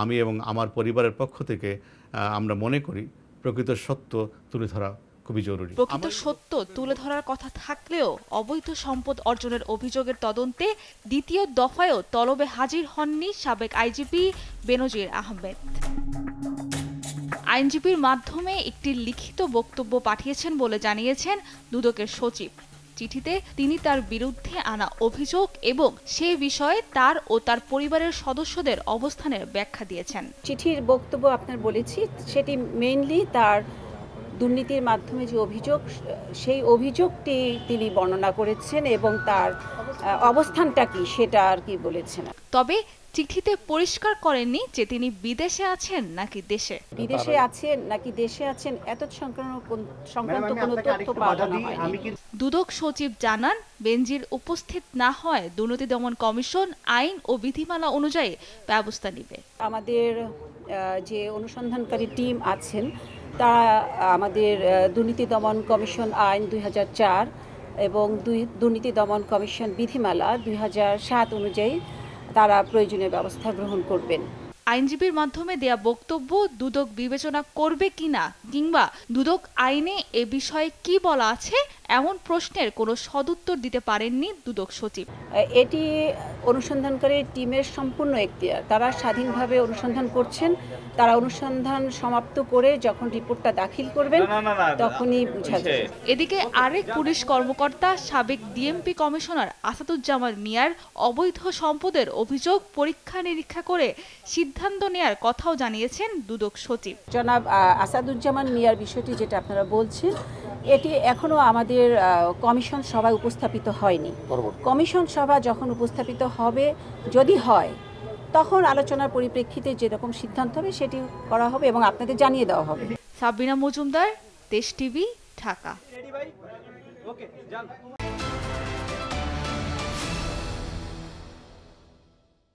আমি এবং আমার পরিবারের পক্ষ থেকে আমরা মনে করি প্রকৃত সত্য তুলে ধরা খুবই জরুরি প্রকৃত সত্য তুলে ধরার কথা থাকলেও অবৈধ সম্পদ অর্জনের অভিযোগের তদন্তে দ্বিতীয় দফায়ও তলবে হাজির হননি সাবেক আইজিপি বেনজির আহমেদ আইনজীবীর মাধ্যমে একটি লিখিত বক্তব্য পাঠিয়েছেন বলে জানিয়েছেন দুদকের সচিব চিঠিতে তিনি তার বিরুদ্ধে আনা অভিযোগ এবং সে বিষয়ে তার ও তার পরিবারের সদস্যদের অবস্থানের ব্যাখ্যা দিয়েছেন চিঠির বক্তব্য আপনার বলেছি সেটি মেইনলি তার দুর্নীতির মাধ্যমে যে অভিযোগ সেই অভিযোগটি তিনি বর্ণনা করেছেন এবং তার অবস্থানটা কি সেটা আর কি বলেছেন তবে চিঠিতে পরিষ্কার করেননি যে তিনি বিদেশে আছেন নাকি দেশে বিদেশে আছেন নাকি দেশে আছেন এত সংক্রান্ত কোনো তথ্য পাওয়া দুদক সচিব জানান বেনজির উপস্থিত না হয় দুর্নীতি দমন কমিশন আইন ও বিধিমালা অনুযায়ী ব্যবস্থা নেবে আমাদের যে অনুসন্ধানকারী টিম আছেন তারা আমাদের দুর্নীতি দমন কমিশন আইন দুই এবং দুর্নীতি দমন কমিশন বিধিমালা দুই অনুযায়ী তারা প্রয়োজনীয় ব্যবস্থা গ্রহণ করবেন আইনজীবীর মাধ্যমে দেয়া বক্তব্য দুদক বিবেচনা করবে কিনা কিংবা দুদক আইনে এ বিষয়ে কি বলা আছে এমন প্রশ্নের কোনো সদুত্তর দিতে পারেননি দুদক সচিব এটি অনুসন্ধানকারী টিমের সম্পূর্ণ এখতিয়ার তারা স্বাধীনভাবে অনুসন্ধান করছেন তারা অনুসন্ধান সমাপ্ত করে যখন রিপোর্টটা দাখিল করবেন তখনই বুঝাবে যাবে এদিকে আরেক পুলিশ কর্মকর্তা সাবেক ডিএমপি কমিশনার আসাদুজ্জামান মিয়ার অবৈধ সম্পদের অভিযোগ পরীক্ষা নিরীক্ষা করে সিদ্ধান্ত নেয়ার কথাও জানিয়েছেন দুদক সচিব জনাব আসাদুজ্জামান মিয়ার বিষয়টি যেটা আপনারা বলছেন এটি এখনও আমাদের কমিশন সভায় উপস্থাপিত হয়নি কমিশন সভা যখন উপস্থাপিত হবে যদি হয় তখন আলোচনার পরিপ্রেক্ষিতে যেরকম সিদ্ধান্ত হবে সেটি করা হবে এবং আপনাদের জানিয়ে দেওয়া হবে সাবিনা মজুমদার দেশ টিভি ঢাকা